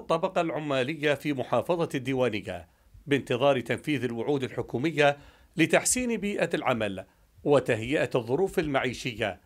الطبقة العمالية في محافظة الديوانية بانتظار تنفيذ الوعود الحكومية لتحسين بيئة العمل وتهيئة الظروف المعيشية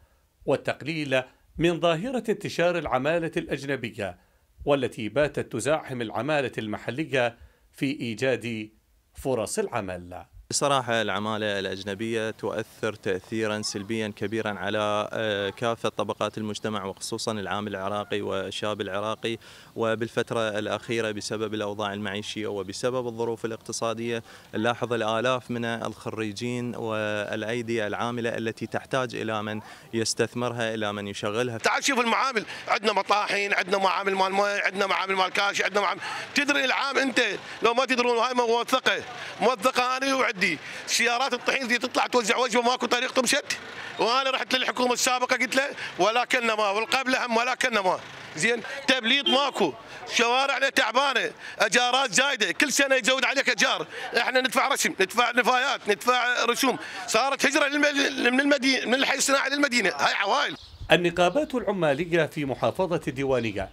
والتقليل من ظاهرة انتشار العمالة الأجنبية والتي باتت تزاحم العمالة المحلية في إيجاد فرص العمل بصراحة العمالة الأجنبية تؤثر تأثيرا سلبيا كبيرا على آه، كافة طبقات المجتمع وخصوصا العامل العراقي والشاب العراقي وبالفترة الأخيرة بسبب الأوضاع المعيشية وبسبب الظروف الاقتصادية نلاحظ الآلاف من الخريجين والأيدي العاملة التي تحتاج إلى من يستثمرها إلى من يشغلها تعال شوف المعامل عندنا مطاحين عندنا معامل مال مي عندنا معامل مال كاش عندنا معامل تدري العام أنت لو ما تدرون هاي موثقة موثقة أنا دي سيارات الطحين دي تطلع توزع وجبه ماكو طريق شد وانا رحت للحكومه السابقه قلت له ولا ما والقبله هم ولا ما زين تبليط ماكو شوارعنا تعبانه اجارات زايده كل سنه يزود عليك اجار احنا ندفع رسم ندفع نفايات ندفع رسوم صارت هجره من المدينه من الحي الصناعي للمدينه هاي عوائل النقابات العماليه في محافظه الديوانيه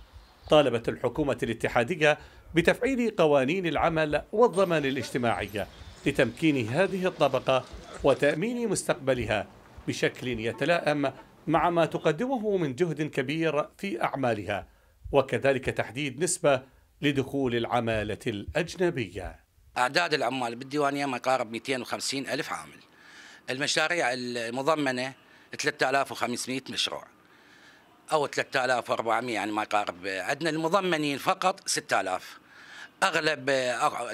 طالبت الحكومه الاتحاديه بتفعيل قوانين العمل والضمان الاجتماعي لتمكين هذه الطبقة وتأمين مستقبلها بشكل يتلائم مع ما تقدمه من جهد كبير في أعمالها وكذلك تحديد نسبة لدخول العمالة الأجنبية أعداد العمال بالديوانية ما يقارب 250 ألف عامل المشاريع المضمنة 3500 مشروع أو 3400 يعني ما يقارب عندنا المضمنين فقط 6000 اغلب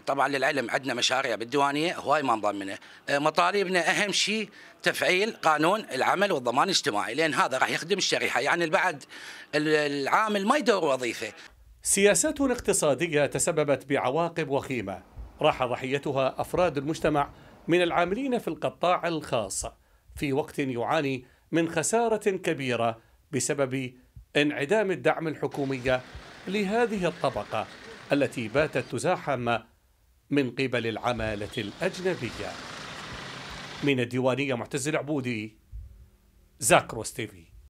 طبعا للعلم عندنا مشاريع بالديوانيه هواي ما نضمنه أه، مطالبنا اهم شيء تفعيل قانون العمل والضمان الاجتماعي لان هذا راح يخدم الشريحه يعني البعد العامل ما يدور وظيفه سياسات اقتصاديه تسببت بعواقب وخيمه راح ضحيتها افراد المجتمع من العاملين في القطاع الخاص في وقت يعاني من خساره كبيره بسبب انعدام الدعم الحكومي لهذه الطبقه التي باتت تزاحم من قبل العمالة الأجنبية من الديوانية معتز العبودي زاكروس تيفي